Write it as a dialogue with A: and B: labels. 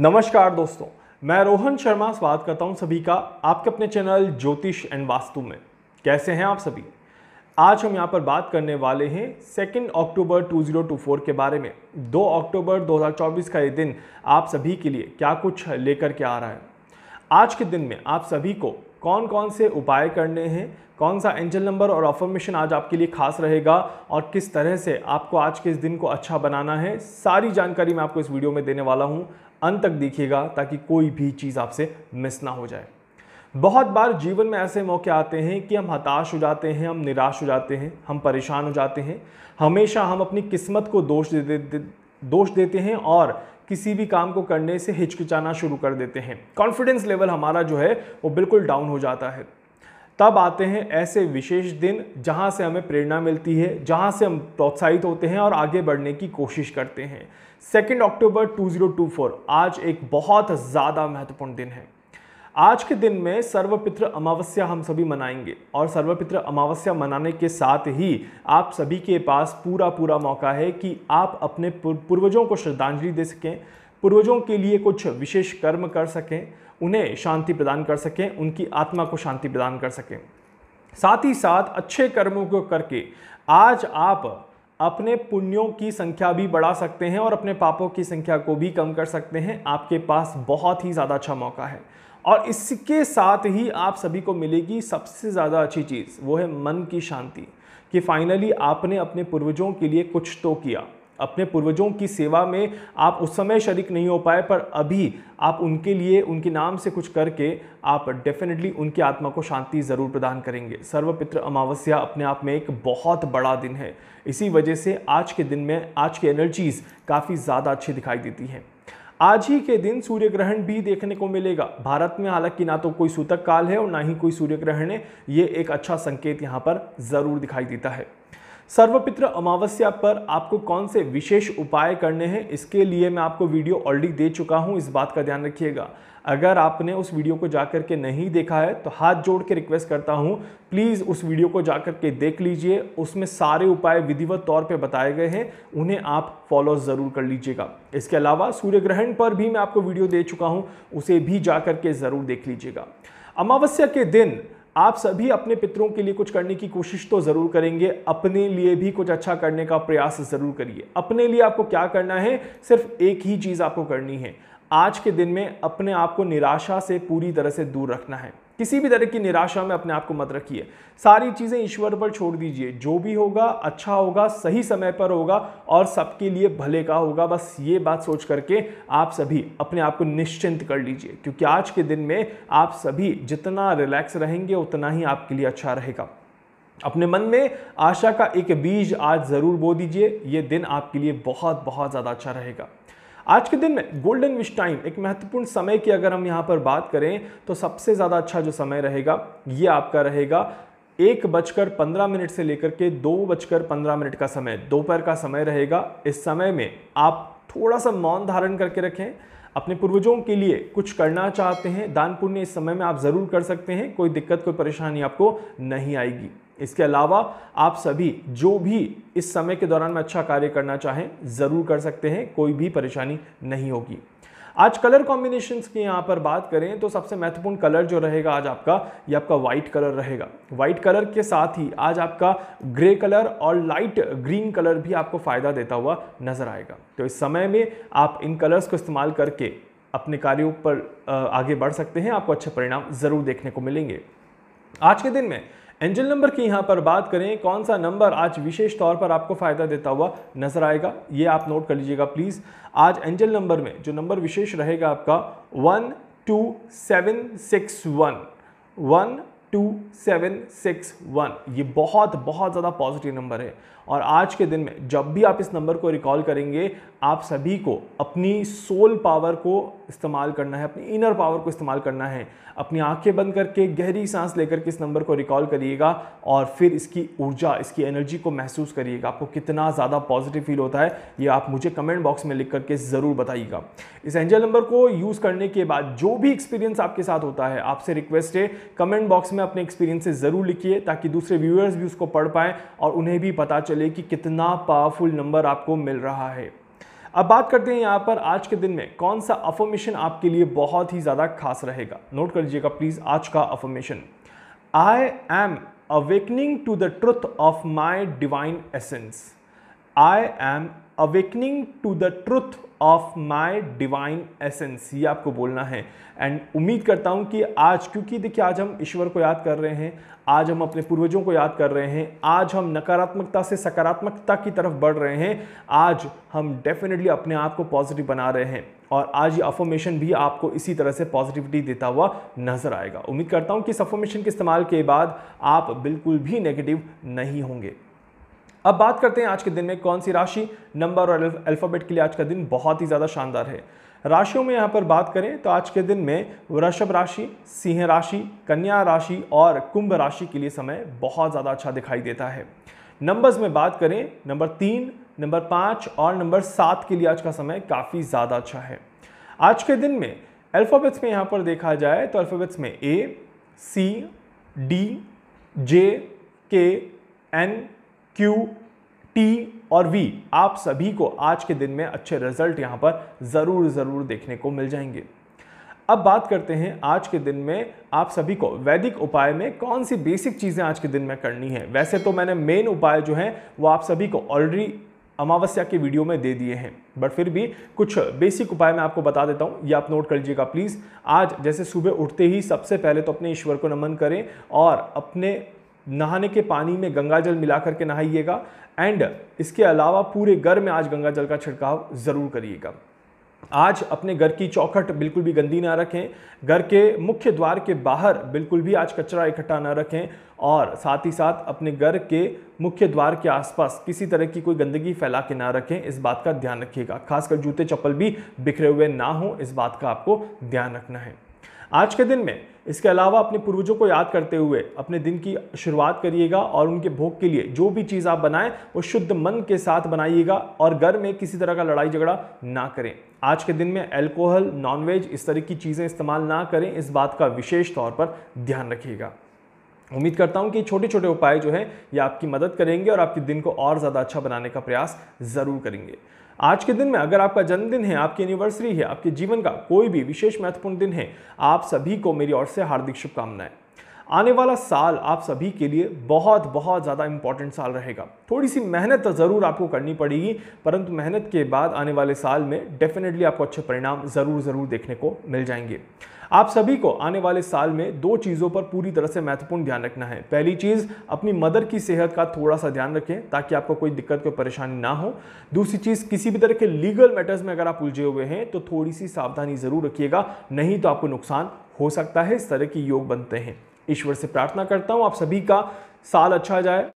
A: नमस्कार दोस्तों मैं रोहन शर्मा स्वागत करता हूं सभी का आपके अपने चैनल ज्योतिष एंड वास्तु में कैसे हैं आप सभी आज हम यहां पर बात करने वाले हैं सेकेंड अक्टूबर 2024 के बारे में 2 अक्टूबर 2024 का ये दिन आप सभी के लिए क्या कुछ लेकर के आ रहा है आज के दिन में आप सभी को कौन कौन से उपाय करने हैं कौन सा एंजल नंबर और ऑफर्मेशन आज आपके लिए खास रहेगा और किस तरह से आपको आज के इस दिन को अच्छा बनाना है सारी जानकारी मैं आपको इस वीडियो में देने वाला हूँ अंत तक देखिएगा ताकि कोई भी चीज़ आपसे मिस ना हो जाए बहुत बार जीवन में ऐसे मौके आते हैं कि हम हताश हो जाते हैं हम निराश हो जाते हैं हम परेशान हो जाते हैं हमेशा हम अपनी किस्मत को दोष दे, दे, दे दोष देते हैं और किसी भी काम को करने से हिचकिचाना शुरू कर देते हैं कॉन्फिडेंस लेवल हमारा जो है वो बिल्कुल डाउन हो जाता है तब आते हैं ऐसे विशेष दिन जहाँ से हमें प्रेरणा मिलती है जहाँ से हम प्रोत्साहित होते हैं और आगे बढ़ने की कोशिश करते हैं सेकेंड अक्टूबर 2024 आज एक बहुत ज़्यादा महत्वपूर्ण दिन है आज के दिन में सर्वपित्र अमावस्या हम सभी मनाएंगे और सर्वपित्र अमावस्या मनाने के साथ ही आप सभी के पास पूरा पूरा मौका है कि आप अपने पूर्वजों को श्रद्धांजलि दे सकें पूर्वजों के लिए कुछ विशेष कर्म कर सकें उन्हें शांति प्रदान कर सकें उनकी आत्मा को शांति प्रदान कर सकें साथ ही साथ अच्छे कर्मों को करके आज आप अपने पुण्यों की संख्या भी बढ़ा सकते हैं और अपने पापों की संख्या को भी कम कर सकते हैं आपके पास बहुत ही ज़्यादा अच्छा मौका है और इसके साथ ही आप सभी को मिलेगी सबसे ज़्यादा अच्छी चीज़ वो है मन की शांति कि फाइनली आपने अपने पूर्वजों के लिए कुछ तो किया अपने पूर्वजों की सेवा में आप उस समय शरीक नहीं हो पाए पर अभी आप उनके लिए उनके नाम से कुछ करके आप डेफिनेटली उनकी आत्मा को शांति ज़रूर प्रदान करेंगे सर्वपित्र अमावस्या अपने आप में एक बहुत बड़ा दिन है इसी वजह से आज के दिन में आज की एनर्जीज़ काफ़ी ज़्यादा अच्छी दिखाई देती हैं आज ही के दिन सूर्य ग्रहण भी देखने को मिलेगा भारत में हालांकि ना तो कोई सूतक काल है और ना ही कोई सूर्य ग्रहण है ये एक अच्छा संकेत यहाँ पर ज़रूर दिखाई देता है सर्वपित्र अमावस्या पर आपको कौन से विशेष उपाय करने हैं इसके लिए मैं आपको वीडियो ऑलरेडी दे चुका हूं इस बात का ध्यान रखिएगा अगर आपने उस वीडियो को जाकर के नहीं देखा है तो हाथ जोड़ के रिक्वेस्ट करता हूं प्लीज़ उस वीडियो को जाकर के देख लीजिए उसमें सारे उपाय विधिवत तौर पे बताए गए हैं उन्हें आप फॉलो ज़रूर कर लीजिएगा इसके अलावा सूर्य ग्रहण पर भी मैं आपको वीडियो दे चुका हूँ उसे भी जा के ज़रूर देख लीजिएगा अमावस्या के दिन आप सभी अपने पितरों के लिए कुछ करने की कोशिश तो ज़रूर करेंगे अपने लिए भी कुछ अच्छा करने का प्रयास ज़रूर करिए अपने लिए आपको क्या करना है सिर्फ एक ही चीज़ आपको करनी है आज के दिन में अपने आप को निराशा से पूरी तरह से दूर रखना है किसी भी तरह की निराशा में अपने आप को मत रखिए सारी चीज़ें ईश्वर पर छोड़ दीजिए जो भी होगा अच्छा होगा सही समय पर होगा और सबके लिए भले का होगा बस ये बात सोच करके आप सभी अपने आप को निश्चिंत कर लीजिए क्योंकि आज के दिन में आप सभी जितना रिलैक्स रहेंगे उतना ही आपके लिए अच्छा रहेगा अपने मन में आशा का एक बीज आज ज़रूर बो दीजिए ये दिन आपके लिए बहुत बहुत ज़्यादा अच्छा रहेगा आज के दिन में गोल्डन विश टाइम एक महत्वपूर्ण समय की अगर हम यहाँ पर बात करें तो सबसे ज़्यादा अच्छा जो समय रहेगा ये आपका रहेगा एक बजकर पंद्रह मिनट से लेकर के दो बजकर पंद्रह मिनट का समय दोपहर का समय रहेगा इस समय में आप थोड़ा सा मौन धारण करके रखें अपने पूर्वजों के लिए कुछ करना चाहते हैं दान पुण्य इस समय में आप ज़रूर कर सकते हैं कोई दिक्कत कोई परेशानी आपको नहीं आएगी इसके अलावा आप सभी जो भी इस समय के दौरान में अच्छा कार्य करना चाहें ज़रूर कर सकते हैं कोई भी परेशानी नहीं होगी आज कलर कॉम्बिनेशन की यहाँ पर बात करें तो सबसे महत्वपूर्ण कलर जो रहेगा आज आपका ये आपका व्हाइट कलर रहेगा व्हाइट कलर के साथ ही आज आपका ग्रे कलर और लाइट ग्रीन कलर भी आपको फ़ायदा देता हुआ नजर आएगा तो इस समय में आप इन कलर्स को इस्तेमाल करके अपने कार्यों पर आगे बढ़ सकते हैं आपको अच्छे परिणाम ज़रूर देखने को मिलेंगे आज के दिन में एंजल नंबर की यहाँ पर बात करें कौन सा नंबर आज विशेष तौर पर आपको फ़ायदा देता हुआ नजर आएगा ये आप नोट कर लीजिएगा प्लीज़ आज एंजल नंबर में जो नंबर विशेष रहेगा आपका one two seven six one one two seven six one ये बहुत बहुत ज़्यादा पॉजिटिव नंबर है और आज के दिन में जब भी आप इस नंबर को रिकॉल करेंगे आप सभी को अपनी सोल पावर को इस्तेमाल करना है अपनी इनर पावर को इस्तेमाल करना है अपनी आंखें बंद करके गहरी सांस लेकर के इस नंबर को रिकॉल करिएगा और फिर इसकी ऊर्जा इसकी एनर्जी को महसूस करिएगा आपको कितना ज़्यादा पॉजिटिव फील होता है ये आप मुझे कमेंट बॉक्स में लिख करके ज़रूर बताइएगा इस एंजल नंबर को यूज़ करने के बाद जो भी एक्सपीरियंस आपके साथ होता है आपसे रिक्वेस्ट है कमेंट बॉक्स में अपने एक्सपीरियंसेस ज़रूर लिखिए ताकि दूसरे व्यूअर्स भी उसको पढ़ पाएँ और उन्हें भी पता चले चले कि कितना पावरफुल नंबर आपको मिल रहा है अब बात करते हैं यहाँ पर आज के दिन में कौन सा अफॉर्मेशन आपके लिए बहुत ही ज़्यादा खास रहेगा नोट कर लीजिएगा प्लीज़ आज का affirmation I am awakening to the truth of my divine essence I am awakening to the truth of my divine essence ये आपको बोलना है एंड उम्मीद करता हूँ कि आज क्योंकि देखिए आज हम ईश्वर को याद कर रहे हैं आज हम अपने पूर्वजों को याद कर रहे हैं आज हम नकारात्मकता से सकारात्मकता की तरफ बढ़ रहे हैं आज हम डेफिनेटली अपने आप को पॉजिटिव बना रहे हैं और आज ये अफॉर्मेशन भी आपको इसी तरह से पॉजिटिविटी देता हुआ नजर आएगा उम्मीद करता हूँ कि इस अफॉर्मेशन के इस्तेमाल के बाद आप बिल्कुल भी नेगेटिव नहीं होंगे अब बात करते हैं आज के दिन में कौन सी राशि नंबर और अल्फ़ाबेट के लिए आज का दिन बहुत ही ज़्यादा शानदार है राशियों में यहाँ पर बात करें तो आज के दिन में वृषभ राशि सिंह राशि कन्या राशि और कुंभ राशि के लिए समय बहुत ज़्यादा अच्छा दिखाई देता है नंबर्स में बात करें नंबर तीन नंबर पाँच और नंबर सात के लिए आज का समय काफ़ी ज़्यादा अच्छा है आज के दिन में अल्फ़ाबेट्स में यहाँ पर देखा जाए तो अल्फ़ाबेट्स में ए सी D J K N Q T और वी आप सभी को आज के दिन में अच्छे रिजल्ट यहाँ पर ज़रूर ज़रूर देखने को मिल जाएंगे अब बात करते हैं आज के दिन में आप सभी को वैदिक उपाय में कौन सी बेसिक चीज़ें आज के दिन में करनी है वैसे तो मैंने मेन उपाय जो हैं वो आप सभी को ऑलरेडी अमावस्या के वीडियो में दे दिए हैं बट फिर भी कुछ बेसिक उपाय मैं आपको बता देता हूँ ये आप नोट कर लीजिएगा प्लीज़ आज जैसे सुबह उठते ही सबसे पहले तो अपने ईश्वर को नमन करें और अपने नहाने के पानी में गंगा जल मिला करके नहाइएगा एंड इसके अलावा पूरे घर में आज गंगा जल का छिड़काव ज़रूर करिएगा आज अपने घर की चौखट बिल्कुल भी गंदी ना रखें घर के मुख्य द्वार के बाहर बिल्कुल भी आज कचरा इकट्ठा ना रखें और साथ ही साथ अपने घर के मुख्य द्वार के आसपास किसी तरह की कोई गंदगी फैला के ना रखें इस बात का ध्यान रखिएगा खासकर जूते चप्पल भी बिखरे हुए ना हो इस बात का आपको ध्यान रखना है आज के दिन में इसके अलावा अपने पूर्वजों को याद करते हुए अपने दिन की शुरुआत करिएगा और उनके भोग के लिए जो भी चीज़ आप बनाएं वो शुद्ध मन के साथ बनाइएगा और घर में किसी तरह का लड़ाई झगड़ा ना करें आज के दिन में अल्कोहल नॉनवेज इस तरह की चीज़ें इस्तेमाल ना करें इस बात का विशेष तौर पर ध्यान रखिएगा उम्मीद करता हूँ कि छोटे छोटे उपाय जो हैं ये आपकी मदद करेंगे और आपके दिन को और ज़्यादा अच्छा बनाने का प्रयास ज़रूर करेंगे आज के दिन में अगर आपका जन्मदिन है आपकी एनिवर्सरी है आपके जीवन का कोई भी विशेष महत्वपूर्ण दिन है आप सभी को मेरी ओर से हार्दिक शुभकामनाएं आने वाला साल आप सभी के लिए बहुत बहुत ज़्यादा इंपॉर्टेंट साल रहेगा थोड़ी सी मेहनत तो ज़रूर आपको करनी पड़ेगी परंतु मेहनत के बाद आने वाले साल में डेफिनेटली आपको अच्छे परिणाम ज़रूर ज़रूर देखने को मिल जाएंगे आप सभी को आने वाले साल में दो चीज़ों पर पूरी तरह से महत्वपूर्ण ध्यान रखना है पहली चीज़ अपनी मदर की सेहत का थोड़ा सा ध्यान रखें ताकि आपको कोई दिक्कत कोई परेशानी ना हो दूसरी चीज़ किसी भी तरह के लीगल मैटर्स में अगर आप उलझे हुए हैं तो थोड़ी सी सावधानी ज़रूर रखिएगा नहीं तो आपको नुकसान हो सकता है इस तरह के योग बनते हैं ईश्वर से प्रार्थना करता हूँ आप सभी का साल अच्छा जाए